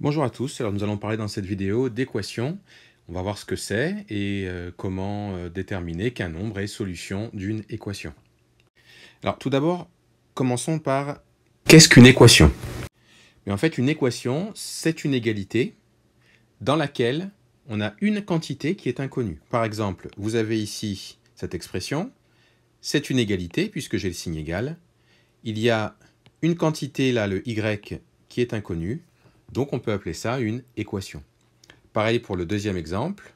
Bonjour à tous, alors nous allons parler dans cette vidéo d'équations. On va voir ce que c'est et euh, comment euh, déterminer qu'un nombre est solution d'une équation. Alors tout d'abord, commençons par qu'est-ce qu'une équation Mais En fait, une équation, c'est une égalité dans laquelle on a une quantité qui est inconnue. Par exemple, vous avez ici cette expression, c'est une égalité puisque j'ai le signe égal. Il y a une quantité là, le y, qui est inconnue donc on peut appeler ça une équation. Pareil pour le deuxième exemple,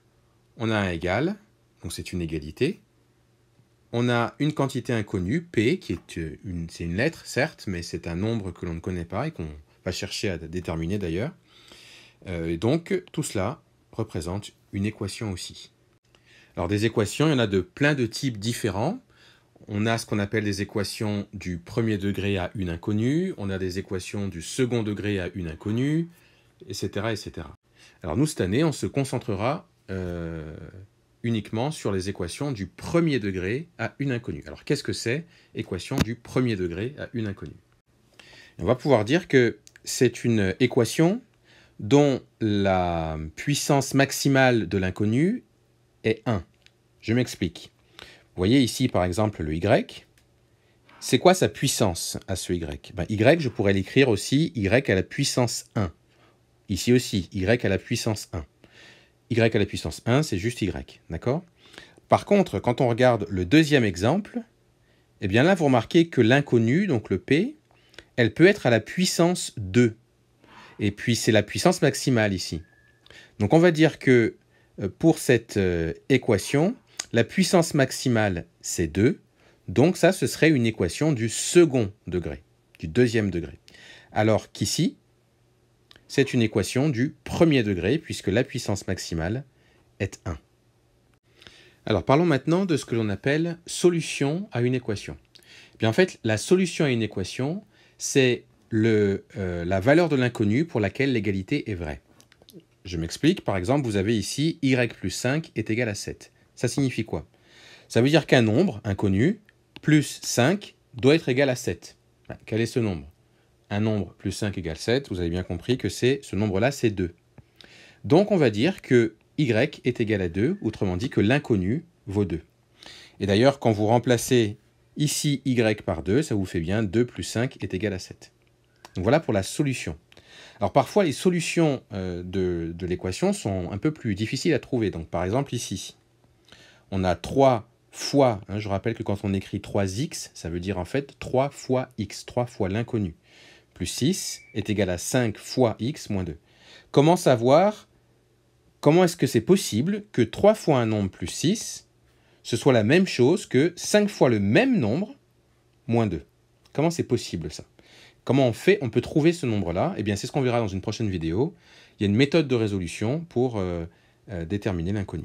on a un égal, donc c'est une égalité. On a une quantité inconnue, P, qui est euh, une, une lettre, certes, mais c'est un nombre que l'on ne connaît pas et qu'on va chercher à déterminer d'ailleurs. Euh, donc tout cela représente une équation aussi. Alors des équations, il y en a de plein de types différents on a ce qu'on appelle des équations du premier degré à une inconnue, on a des équations du second degré à une inconnue, etc. etc. Alors nous, cette année, on se concentrera euh, uniquement sur les équations du premier degré à une inconnue. Alors qu'est-ce que c'est équation du premier degré à une inconnue On va pouvoir dire que c'est une équation dont la puissance maximale de l'inconnue est 1. Je m'explique. Vous voyez ici, par exemple, le Y. C'est quoi sa puissance à ce Y ben, Y, je pourrais l'écrire aussi Y à la puissance 1. Ici aussi, Y à la puissance 1. Y à la puissance 1, c'est juste Y, d'accord Par contre, quand on regarde le deuxième exemple, eh bien là, vous remarquez que l'inconnu, donc le P, elle peut être à la puissance 2. Et puis, c'est la puissance maximale ici. Donc, on va dire que euh, pour cette euh, équation, la puissance maximale, c'est 2. Donc ça, ce serait une équation du second degré, du deuxième degré. Alors qu'ici, c'est une équation du premier degré, puisque la puissance maximale est 1. Alors parlons maintenant de ce que l'on appelle solution à une équation. Eh bien, en fait, la solution à une équation, c'est euh, la valeur de l'inconnu pour laquelle l'égalité est vraie. Je m'explique, par exemple, vous avez ici y plus 5 est égal à 7. Ça signifie quoi Ça veut dire qu'un nombre inconnu plus 5 doit être égal à 7. Quel est ce nombre Un nombre plus 5 égale 7, vous avez bien compris que c'est ce nombre-là, c'est 2. Donc on va dire que y est égal à 2, autrement dit que l'inconnu vaut 2. Et d'ailleurs, quand vous remplacez ici y par 2, ça vous fait bien 2 plus 5 est égal à 7. voilà pour la solution. Alors parfois, les solutions euh, de, de l'équation sont un peu plus difficiles à trouver. Donc par exemple ici, on a 3 fois, hein, je rappelle que quand on écrit 3x, ça veut dire en fait 3 fois x, 3 fois l'inconnu, plus 6 est égal à 5 fois x moins 2. Comment savoir, comment est-ce que c'est possible que 3 fois un nombre plus 6, ce soit la même chose que 5 fois le même nombre moins 2 Comment c'est possible ça Comment on fait On peut trouver ce nombre-là Eh bien, c'est ce qu'on verra dans une prochaine vidéo. Il y a une méthode de résolution pour euh, euh, déterminer l'inconnu.